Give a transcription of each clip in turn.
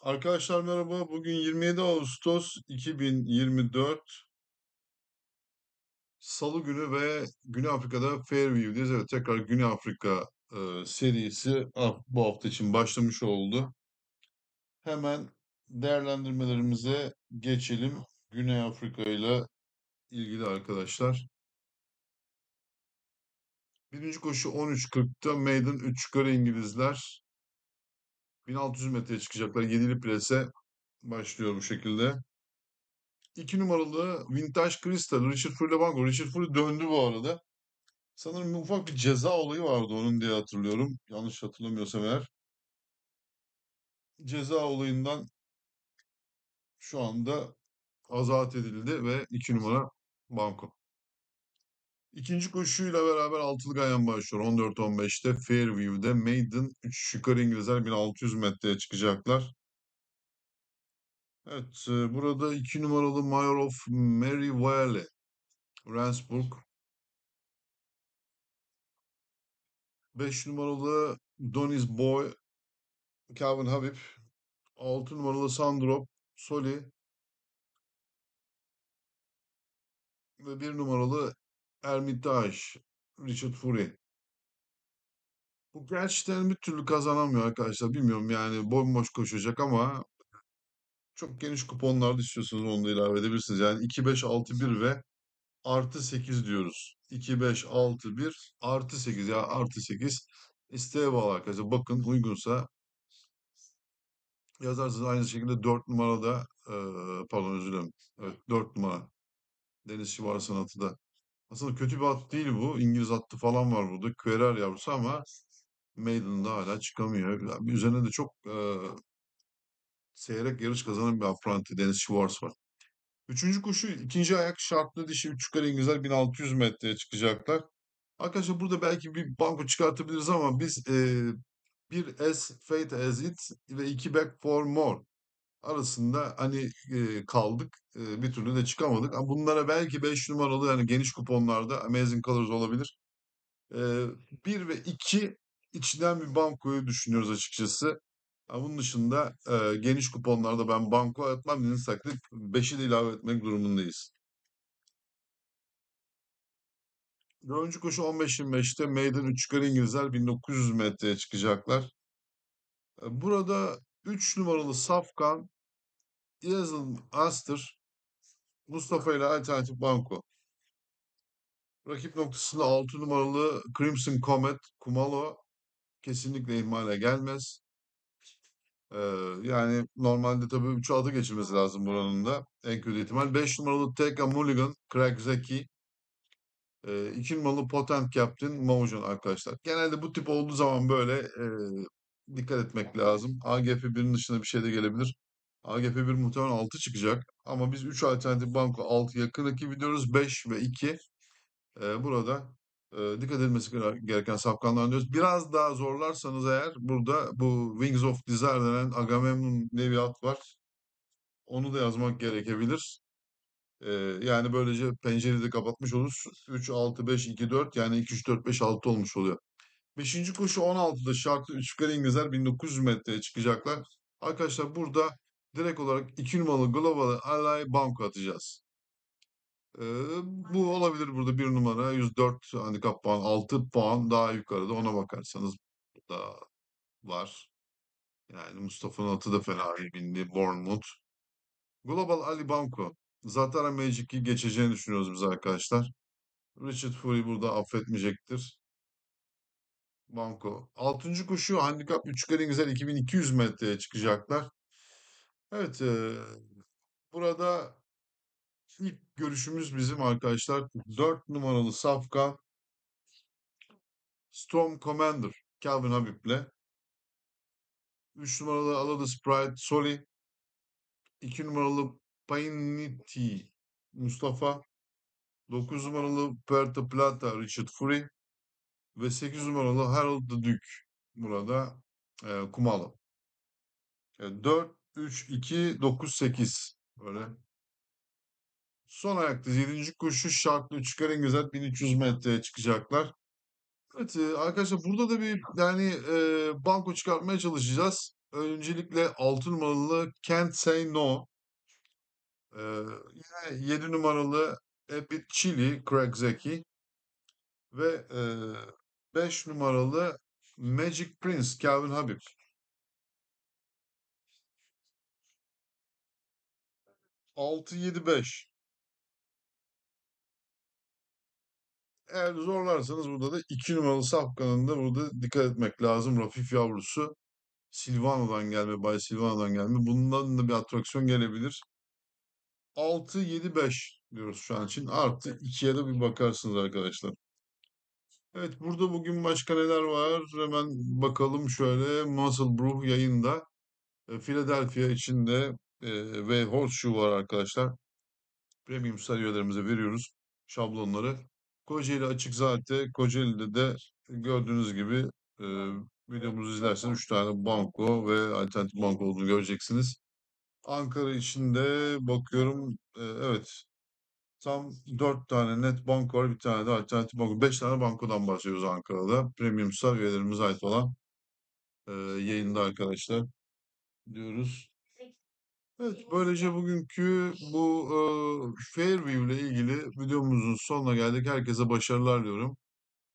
Arkadaşlar merhaba. Bugün 27 Ağustos 2024 Salı günü ve Güney Afrika'da Fairview'deyiz. Evet tekrar Güney Afrika e, serisi ah, bu hafta için başlamış oldu. Hemen değerlendirmelerimize geçelim. Güney Afrika ile ilgili arkadaşlar. Birinci koşu 13.40'ta Maiden 3 yukarı İngilizler 1600 metreye çıkacaklar. Yedili plase başlıyor bu şekilde. 2 numaralı Vintage Crystal, Richard Furlebango. Richard Furle döndü bu arada. Sanırım bir ufak bir ceza olayı vardı onun diye hatırlıyorum. Yanlış hatırlamıyorsam eğer. Ceza olayından şu anda azat edildi ve 2 numara banko. İkinci koşuyla beraber altılı gayan başlıyor. 14-15'te Fairview'de Maiden 3 yukarı İngilizler 1600 metreye çıkacaklar. Evet e, burada 2 numaralı Mayor of Mary Valley Rendsburg 5 numaralı Donis Boy Calvin Habib 6 numaralı Sandrop Soli ve 1 numaralı Ermitaj, Richard Fury. Bu gerçekten bir türlü kazanamıyor arkadaşlar. Bilmiyorum yani bomboş koşacak ama çok geniş kuponlar istiyorsunuz onu da ilave edebilirsiniz. Yani 2, 5, 6, 1 ve artı 8 diyoruz. 2, 5, 6, 1 artı 8 ya artı 8 isteğe bağlı arkadaşlar. Bakın uygunsa yazarsınız. Aynı şekilde 4 numarada e, pardon özür dilerim. Evet 4 numara Deniz Şivar Sanatı'da aslında kötü bir at değil bu. İngiliz attı falan var burada. Querer yavrusu ama Maiden'da hala çıkamıyor. Yani üzerine de çok e, seyrek yarış kazanan bir apranti Deniz Schwartz var. Üçüncü koşu ikinci ayak şartlı dişi çıkar İngilizler 1600 metreye çıkacaklar. Arkadaşlar burada belki bir banko çıkartabiliriz ama biz e, bir as fate as it ve iki back for more. Arasında hani, eee, kaldık. Eee, bir türlü de çıkamadık. Ama bunlara belki 5 numaralı yani geniş kuponlarda Amazing Colors olabilir. Eee, 1 ve 2 içinden bir bankoyu düşünüyoruz açıkçası. Ama bunun dışında, eee, geniş kuponlarda ben banko atmam dediğiniz takdirde 5'i de ilave etmek durumundayız. 4. koşu 15.25'te meydan 3 yukarı İngilizler 1900 metreye çıkacaklar. burada 3 numaralı Safkan, yazın Astır, Mustafa ile Alternatif Banko. Rakip noktasında 6 numaralı Crimson Comet, Kumalo kesinlikle ihmale gelmez. Ee, yani normalde tabii 3'ü adı geçirmesi lazım buranın da. En kötü ihtimal. 5 numaralı Tekka Mulligan, Craig Zeki. 2 ee, numaralı Potent Captain Mojan arkadaşlar. Genelde bu tip olduğu zaman böyle e, dikkat etmek lazım. AGF1'in dışında bir şey de gelebilir. AGF1 muhtemelen 6 çıkacak. Ama biz 3 alternatif banko 6 yakın rakip diyoruz. 5 ve 2 e, burada e, dikkat edilmesi gereken sapkanlar diyoruz. Biraz daha zorlarsanız eğer burada bu Wings of Desire denen Agamemnon nevi at var. Onu da yazmak gerekebilir. E, yani böylece pencereyi de kapatmış oluruz. 3, 6, 5, 2, 4 yani 2, 3, 4, 5, 6 olmuş oluyor. Beşinci koşu 16'da şartlı üçgen İngilizler 1900 metreye çıkacaklar. Arkadaşlar burada direkt olarak 2 numaralı Global'ı Alay Banko atacağız. Ee, bu olabilir burada 1 numara 104 handikap puan 6 puan daha yukarıda ona bakarsanız da var. Yani Mustafa'nın atı da fena iyi bindi Bournemouth. Global Ali Banko. Zatara Magic'i geçeceğini düşünüyoruz biz arkadaşlar. Richard Fury burada affetmeyecektir. Banko Altıncı koşu handikap 3'lük en güzel 2200 metreye çıkacaklar. Evet e, burada ilk görüşümüz bizim arkadaşlar 4 numaralı Safka Storm Commander Calvin Habib'le 3 numaralı Aladdin Sprite Soli 2 numaralı Painiti Mustafa 9 numaralı Puerto Plata Richard Fury ve 8 numaralı Harold the Duke burada e, kumalı. E, 4, 3, 2, 9, 8 böyle. Son ayakta 7. koşu şartlı çıkarın güzel 1300 metreye çıkacaklar. Evet e, arkadaşlar burada da bir yani e, banko çıkartmaya çalışacağız. Öncelikle 6 numaralı Can't Say No. Ee, yine 7 numaralı Ebit Chili, Craig Zeki ve e, 5 numaralı Magic Prince Calvin Habib. Altı yedi beş. Eğer zorlarsanız burada da iki numaralı Safkan'ın da burada dikkat etmek lazım. Rafif yavrusu. Silvano'dan gelme, Bay Silvano'dan gelme. Bundan da bir atraksiyon gelebilir. 6-7-5 diyoruz şu an için. Artı 2'ye de bir bakarsınız arkadaşlar. Evet burada bugün başka neler var? Hemen bakalım şöyle Musselbrough yayında. E, Philadelphia içinde e, ve Horseshoe var arkadaşlar. Premium star veriyoruz şablonları. Kocaeli açık zaten. Kocaeli'de de gördüğünüz gibi e, videomuzu izlerseniz 3 tane banko ve alternatif banko olduğunu göreceksiniz. Ankara içinde bakıyorum e, evet Tam dört tane net banko var. Bir tane de alternatif banko. Beş tane bankodan bahsediyoruz Ankara'da. Premium star ait olan e, yayında arkadaşlar diyoruz. Evet böylece bugünkü bu e, Fairview ile ilgili videomuzun sonuna geldik. Herkese başarılar diyorum.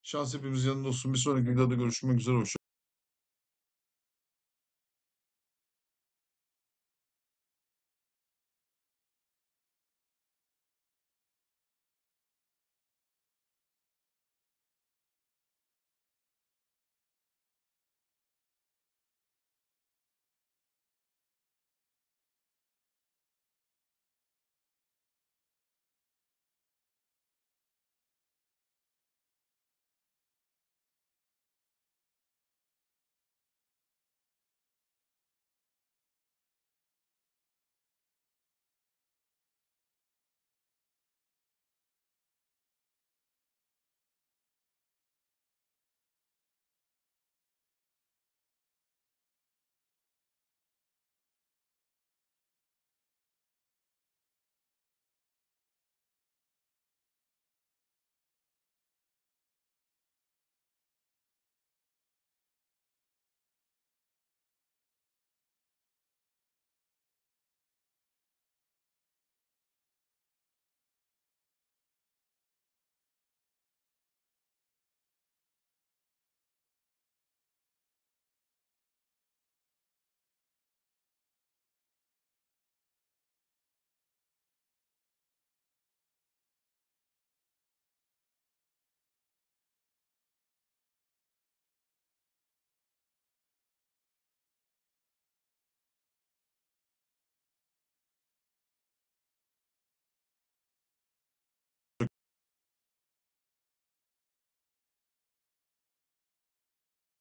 Şans hepimiz yanında olsun. Bir sonraki videoda görüşmek üzere. Hoşçakalın.